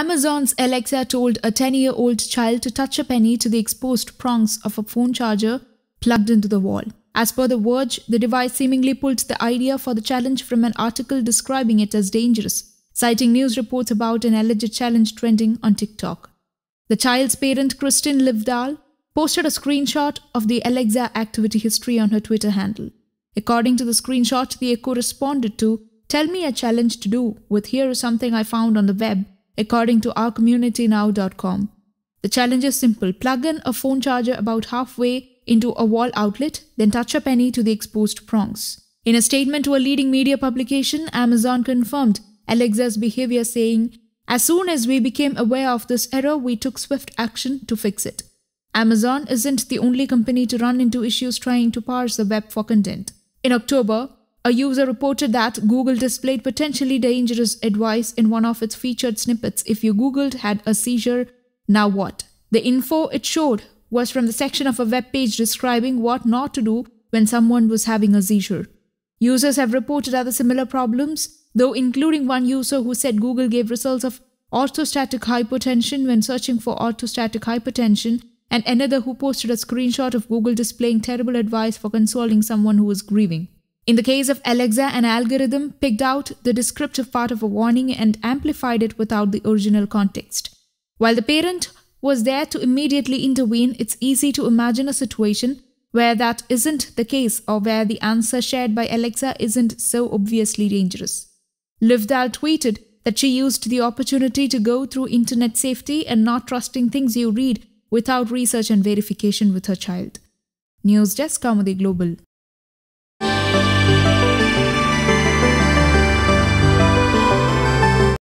Amazon's Alexa told a 10 year old child to touch a penny to the exposed prongs of a phone charger plugged into the wall. As per The Verge, the device seemingly pulled the idea for the challenge from an article describing it as dangerous, citing news reports about an alleged challenge trending on TikTok. The child's parent, Kristin Livdal, posted a screenshot of the Alexa activity history on her Twitter handle. According to the screenshot, the Echo responded to, Tell me a challenge to do with here is something I found on the web according to ourcommunitynow.com. The challenge is simple. Plug in a phone charger about halfway into a wall outlet, then touch a penny to the exposed prongs. In a statement to a leading media publication, Amazon confirmed Alexa's behavior, saying, As soon as we became aware of this error, we took swift action to fix it. Amazon isn't the only company to run into issues trying to parse the web for content. In October, a user reported that Google displayed potentially dangerous advice in one of its featured snippets. If you Googled had a seizure, now what? The info it showed was from the section of a web page describing what not to do when someone was having a seizure. Users have reported other similar problems, though including one user who said Google gave results of orthostatic hypotension when searching for orthostatic hypertension, and another who posted a screenshot of Google displaying terrible advice for consoling someone who was grieving. In the case of Alexa, an algorithm picked out the descriptive part of a warning and amplified it without the original context. While the parent was there to immediately intervene, it's easy to imagine a situation where that isn't the case or where the answer shared by Alexa isn't so obviously dangerous. Livdal tweeted that she used the opportunity to go through internet safety and not trusting things you read without research and verification with her child. News Desk Comedy Global.